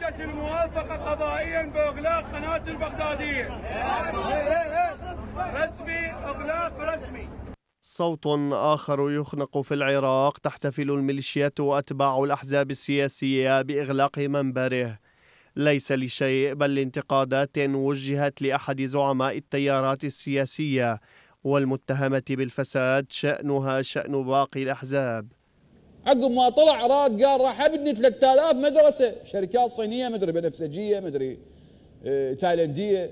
بحجة الموافقة قضائيا بإغلاق قناة البغدادية رسمي إغلاق رسمي صوت آخر يخنق في العراق تحتفل الميليشيات وأتباع الأحزاب السياسية بإغلاق منبره ليس لشيء بل لانتقادات وجهت لأحد زعماء التيارات السياسية والمتهمة بالفساد شأنها شأن باقي الأحزاب عقب ما طلع راد قال راح ابني 3000 مدرسه شركات صينيه مدري بنفسجيه مدري اه تايلنديه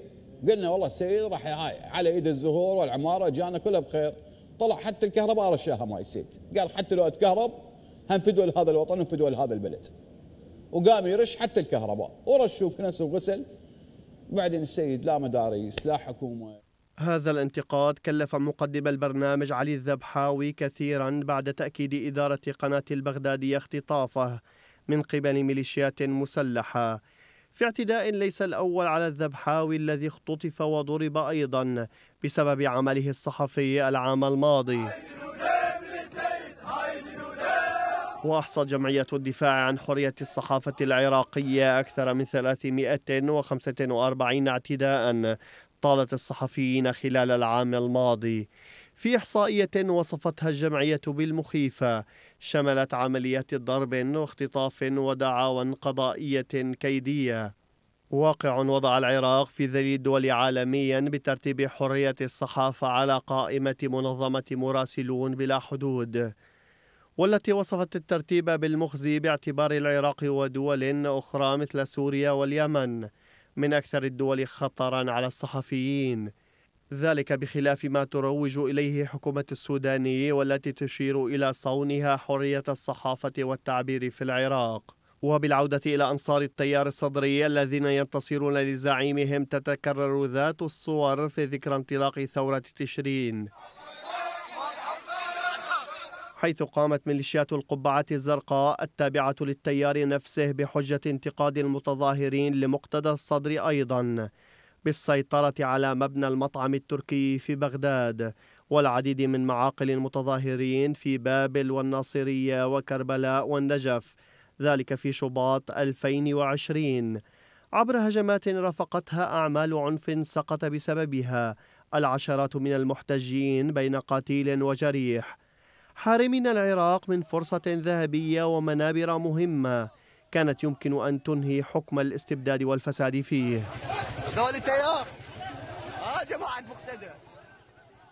قلنا والله السيد راح هاي على ايد الزهور والعماره جانا كلها بخير طلع حتى الكهرباء رشاها ماي السيد قال حتى لو اتكهرب هم دول لهذا الوطن دول لهذا البلد وقام يرش حتى الكهرباء ورشوا كنس وغسل بعدين السيد لا مدارس لا حكومه هذا الانتقاد كلف مقدم البرنامج علي الذبحاوي كثيرا بعد تأكيد إدارة قناة البغدادية اختطافه من قبل ميليشيات مسلحة في اعتداء ليس الأول على الذبحاوي الذي اختطف وضرب أيضا بسبب عمله الصحفي العام الماضي وأحصى جمعية الدفاع عن حرية الصحافة العراقية أكثر من 345 اعتداء طالت الصحفيين خلال العام الماضي في إحصائية وصفتها الجمعية بالمخيفة شملت عمليات ضرب واختطاف ودعاوى قضائية كيدية واقع وضع العراق في ذيل الدول عالميا بترتيب حرية الصحافة على قائمة منظمة مراسلون بلا حدود والتي وصفت الترتيب بالمخزي باعتبار العراق ودول أخرى مثل سوريا واليمن من أكثر الدول خطرا على الصحفيين ذلك بخلاف ما تروج إليه حكومة السوداني والتي تشير إلى صونها حرية الصحافة والتعبير في العراق وبالعودة إلى أنصار التيار الصدري الذين ينتصرون لزعيمهم تتكرر ذات الصور في ذكرى انطلاق ثورة تشرين حيث قامت ميليشيات القبعة الزرقاء التابعة للتيار نفسه بحجة انتقاد المتظاهرين لمقتدى الصدر أيضا بالسيطرة على مبنى المطعم التركي في بغداد والعديد من معاقل المتظاهرين في بابل والناصرية وكربلاء والنجف ذلك في شباط 2020 عبر هجمات رافقتها أعمال عنف سقط بسببها العشرات من المحتجين بين قتيل وجريح حارمين العراق من فرصة ذهبية ومنابر مهمة كانت يمكن أن تنهي حكم الاستبداد والفساد فيه دول التيار آه جماعة مقتدر